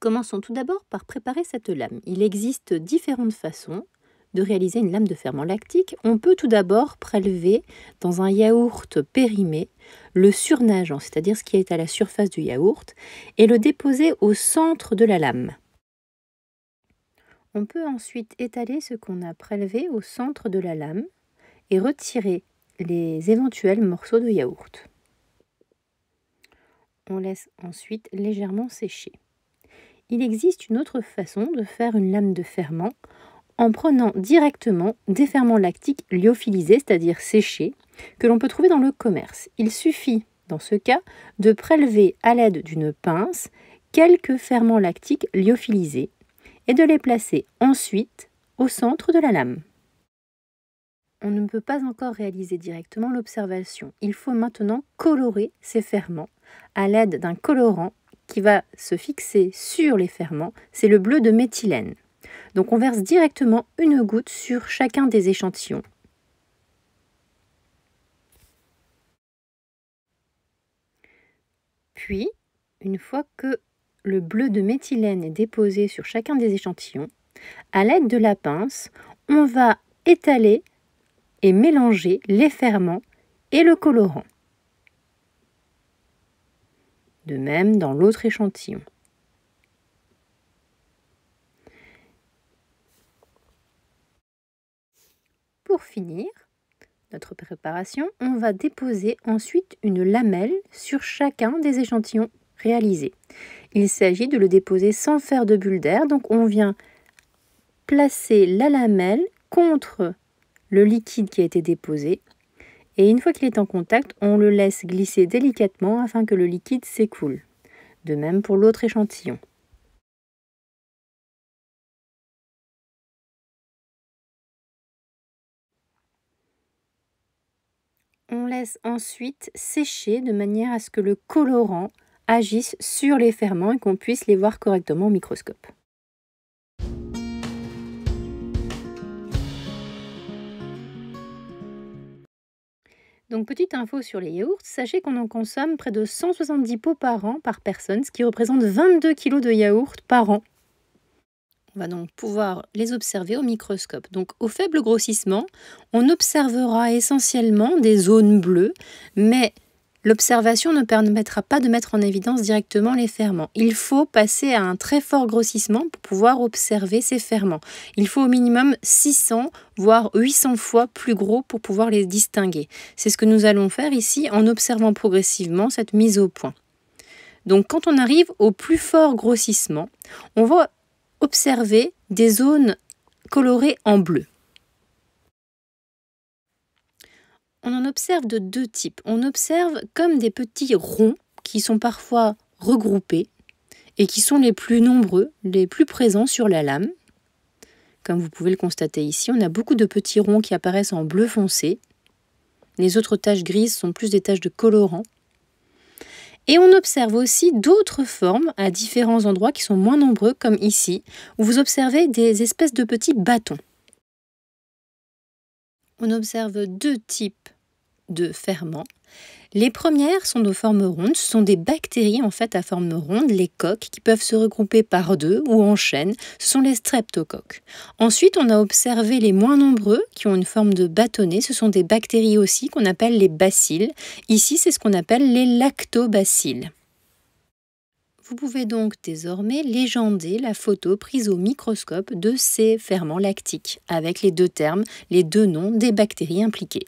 Commençons tout d'abord par préparer cette lame. Il existe différentes façons de réaliser une lame de ferment lactique. On peut tout d'abord prélever dans un yaourt périmé le surnageant, c'est-à-dire ce qui est à la surface du yaourt, et le déposer au centre de la lame. On peut ensuite étaler ce qu'on a prélevé au centre de la lame et retirer les éventuels morceaux de yaourt. On laisse ensuite légèrement sécher il existe une autre façon de faire une lame de ferment en prenant directement des ferments lactiques lyophilisés, c'est-à-dire séchés, que l'on peut trouver dans le commerce. Il suffit, dans ce cas, de prélever à l'aide d'une pince quelques ferments lactiques lyophilisés et de les placer ensuite au centre de la lame. On ne peut pas encore réaliser directement l'observation. Il faut maintenant colorer ces ferments à l'aide d'un colorant qui va se fixer sur les ferments, c'est le bleu de méthylène. Donc on verse directement une goutte sur chacun des échantillons. Puis, une fois que le bleu de méthylène est déposé sur chacun des échantillons, à l'aide de la pince, on va étaler et mélanger les ferments et le colorant de même dans l'autre échantillon. Pour finir notre préparation, on va déposer ensuite une lamelle sur chacun des échantillons réalisés. Il s'agit de le déposer sans faire de bulle d'air, donc on vient placer la lamelle contre le liquide qui a été déposé et une fois qu'il est en contact, on le laisse glisser délicatement afin que le liquide s'écoule. De même pour l'autre échantillon. On laisse ensuite sécher de manière à ce que le colorant agisse sur les ferments et qu'on puisse les voir correctement au microscope. Donc, petite info sur les yaourts, sachez qu'on en consomme près de 170 pots par an par personne, ce qui représente 22 kg de yaourts par an. On va donc pouvoir les observer au microscope. Donc, au faible grossissement, on observera essentiellement des zones bleues, mais L'observation ne permettra pas de mettre en évidence directement les ferments. Il faut passer à un très fort grossissement pour pouvoir observer ces ferments. Il faut au minimum 600 voire 800 fois plus gros pour pouvoir les distinguer. C'est ce que nous allons faire ici en observant progressivement cette mise au point. Donc quand on arrive au plus fort grossissement, on va observer des zones colorées en bleu. on en observe de deux types. On observe comme des petits ronds qui sont parfois regroupés et qui sont les plus nombreux, les plus présents sur la lame. Comme vous pouvez le constater ici, on a beaucoup de petits ronds qui apparaissent en bleu foncé. Les autres taches grises sont plus des taches de colorant. Et on observe aussi d'autres formes à différents endroits qui sont moins nombreux, comme ici, où vous observez des espèces de petits bâtons on observe deux types de ferments. Les premières sont de forme ronde, ce sont des bactéries en fait à forme ronde, les coques, qui peuvent se regrouper par deux ou en chaîne, ce sont les streptocoques. Ensuite, on a observé les moins nombreux qui ont une forme de bâtonnet, ce sont des bactéries aussi qu'on appelle les bacilles. Ici, c'est ce qu'on appelle les lactobacilles. Vous pouvez donc désormais légender la photo prise au microscope de ces ferments lactiques, avec les deux termes, les deux noms des bactéries impliquées.